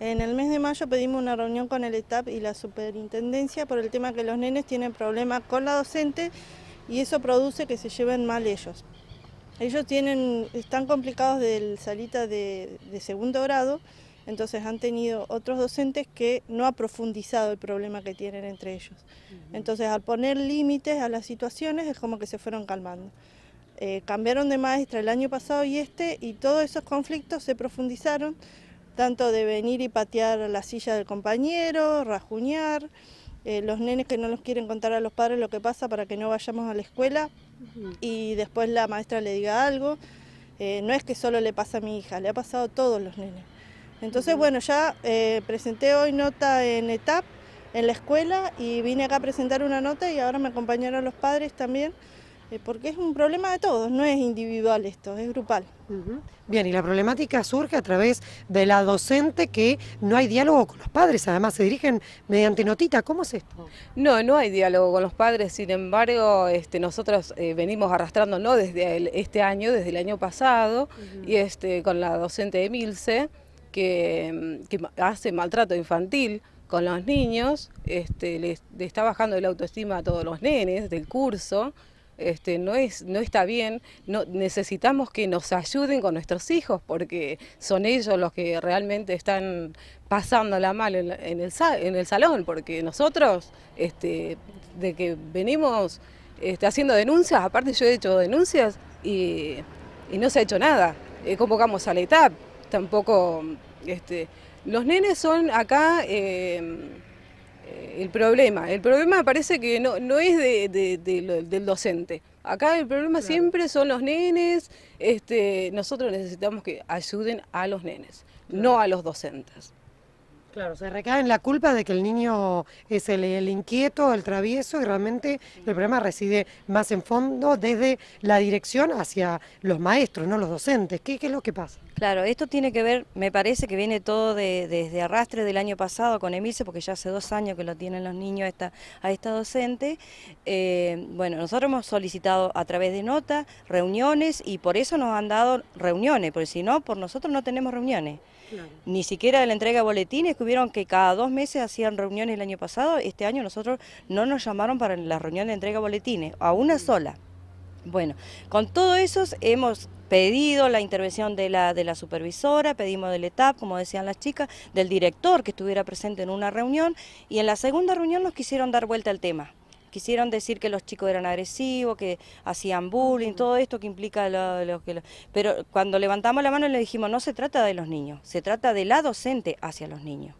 En el mes de mayo pedimos una reunión con el ETAP y la superintendencia por el tema que los nenes tienen problemas con la docente y eso produce que se lleven mal ellos. Ellos tienen, están complicados del salita de, segundo grado, entonces han tenido otros docentes que no ha profundizado el problema que tienen entre ellos. Entonces al poner límites a las situaciones es como que se fueron calmando. Eh, cambiaron de maestra el año pasado y este y todos esos conflictos se profundizaron tanto de venir y patear la silla del compañero, rajuñar, eh, los nenes que no nos quieren contar a los padres lo que pasa para que no vayamos a la escuela y después la maestra le diga algo. Eh, no es que solo le pasa a mi hija, le ha pasado a todos los nenes. Entonces, bueno, ya eh, presenté hoy nota en ETAP, en la escuela, y vine acá a presentar una nota y ahora me acompañaron los padres también. Eh, porque es un problema de todos, no es individual esto, es grupal. Bien, y la problemática surge a través de la docente que no hay diálogo con los padres, además se dirigen mediante notita, ¿cómo es esto? No, no hay diálogo con los padres, sin embargo, este, nosotros eh, venimos arrastrándonos desde este año, desde el año pasado, y este, con la docente Emilce, que, mm, que hace maltrato infantil, con los niños, este, le, está bajando la autoestima a todos los nenes del curso, este, no, es, no está bien, necesitamos que nos ayuden con nuestros hijos porque son ellos los que realmente están pasándola mal en, en, el, en el, salón, porque nosotros, este, de que venimos este, haciendo denuncias, aparte yo he hecho denuncias y, no se ha hecho nada, eh, convocamos a la ETAP, tampoco... Este, los nenes son acá... Eh, eh, el problema. El problema parece que no, es de, del docente. Acá el problema siempre son los nenes. Este, nosotros necesitamos que ayuden a los nenes, no a los docentes. Claro, se recae en la culpa de que el niño es el, inquieto, el travieso y realmente el problema reside más en fondo desde la dirección hacia los maestros, no los docentes. ¿Qué, es lo que pasa? Claro, esto tiene que ver, me parece que viene todo desde arrastre del año pasado con Emilce, porque ya hace dos años que lo tienen los niños a esta, docente. Eh, bueno, nosotros hemos solicitado a través de notas, reuniones y por eso nos han dado reuniones, porque si no, por nosotros no tenemos reuniones. Ni siquiera la entrega de boletines vieron que cada dos meses hacían reuniones el año pasado, este año nosotros no nos llamaron para la reunión de entrega de boletines, a una mm. sola. Bueno, con todo eso hemos pedido la intervención de la, de la supervisora, pedimos del ETAP, como decían las chicas, del director que estuviera presente en una reunión y en la segunda reunión nos quisieron dar vuelta al tema quisieron decir que los chicos eran agresivos, que hacían bullying, todo esto que implica lo, que... Pero cuando levantamos la mano le dijimos, no se trata de los niños, se trata de la docente hacia los niños.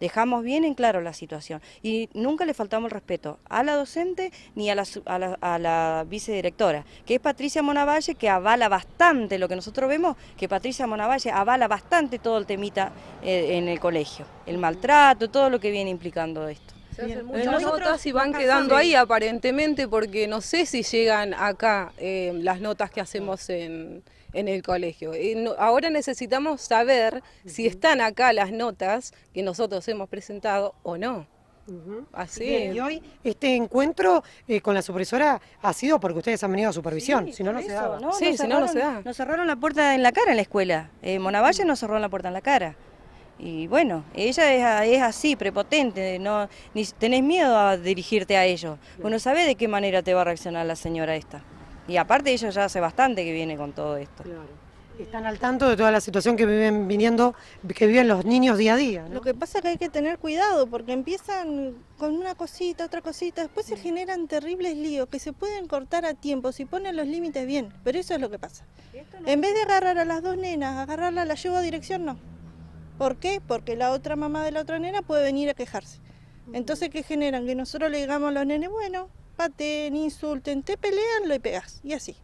Dejamos bien en claro la situación y nunca le faltamos el respeto a la docente ni a la, a vicedirectora, que es Patricia Monavalle, que avala bastante lo que nosotros vemos, que Patricia Monavalle avala bastante todo el temita eh, en el colegio, el maltrato, todo lo que viene implicando esto. Muchas las notas y van quedando ahí aparentemente porque no sé si llegan acá eh, las notas que hacemos en, el colegio. Eh, ahora necesitamos saber si están acá las notas que nosotros hemos presentado o no. Así Y hoy este encuentro eh, con la supervisora ha sido porque ustedes han venido a supervisión, si no, no se daba. da. Nos cerraron la puerta en la cara en la escuela. Eh, Monavalle nos cerró la puerta en la cara. Y bueno, ella es, así, prepotente, no, ni tenés miedo a dirigirte a ellos. Uno sabe de qué manera te va a reaccionar la señora esta. Y aparte ella ya hace bastante que viene con todo esto. Claro. Están al tanto de toda la situación que viven viniendo, que viven los niños día a día. Lo que pasa es que hay que tener cuidado porque empiezan con una cosita, otra cosita, después se generan terribles líos que se pueden cortar a tiempo si ponen los límites bien, pero eso es lo que pasa. en vez de agarrar a las dos nenas, agarrarla la llevo a dirección, no. ¿Por qué? Porque la otra mamá de la otra nena puede venir a quejarse. Entonces, ¿qué generan? Que nosotros le digamos a los nenes, bueno, paten, insulten, te pelean, y pegas, y así.